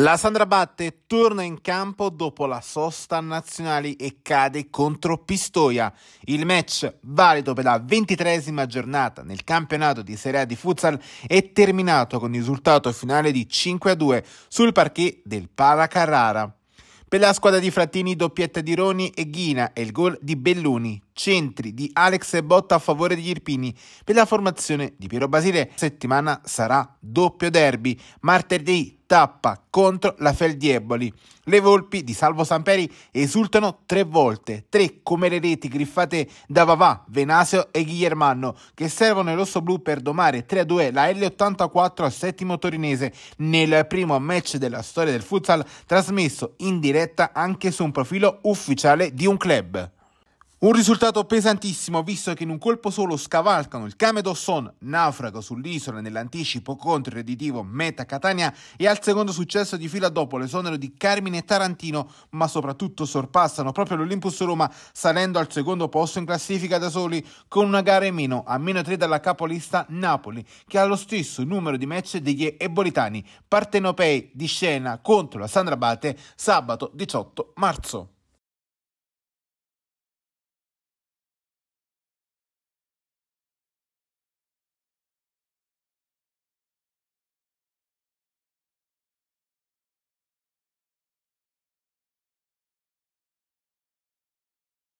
La Sandra Batte torna in campo dopo la sosta nazionale e cade contro Pistoia. Il match, valido per la ventitresima giornata nel campionato di Serie A di futsal, è terminato con il risultato finale di 5-2 sul parquet del Pala Carrara. Per la squadra di Frattini, doppietta di Roni e Ghina e il gol di Belluni. Centri di Alex e Botta a favore degli Irpini. Per la formazione di Piero Basile, settimana sarà doppio derby. Martedì tappa contro la Feldieboli. Le volpi di Salvo Samperi esultano tre volte, tre come le reti griffate da Vavà, Venaseo e Guillermanno, che servono rosso blu per domare 3-2 la L84 al settimo torinese nel primo match della storia del futsal trasmesso in diretta anche su un profilo ufficiale di un club. Un risultato pesantissimo visto che in un colpo solo scavalcano il Camedosson, Son, naufrago sull'isola nell'anticipo contro il redditivo Meta Catania e al secondo successo di fila dopo l'esonero di Carmine Tarantino, ma soprattutto sorpassano proprio l'Olympus Roma salendo al secondo posto in classifica da soli con una gara in meno, a meno 3 dalla capolista Napoli, che ha lo stesso numero di match degli Ebolitani, partenopei di scena contro la Sandra Bate sabato 18 marzo.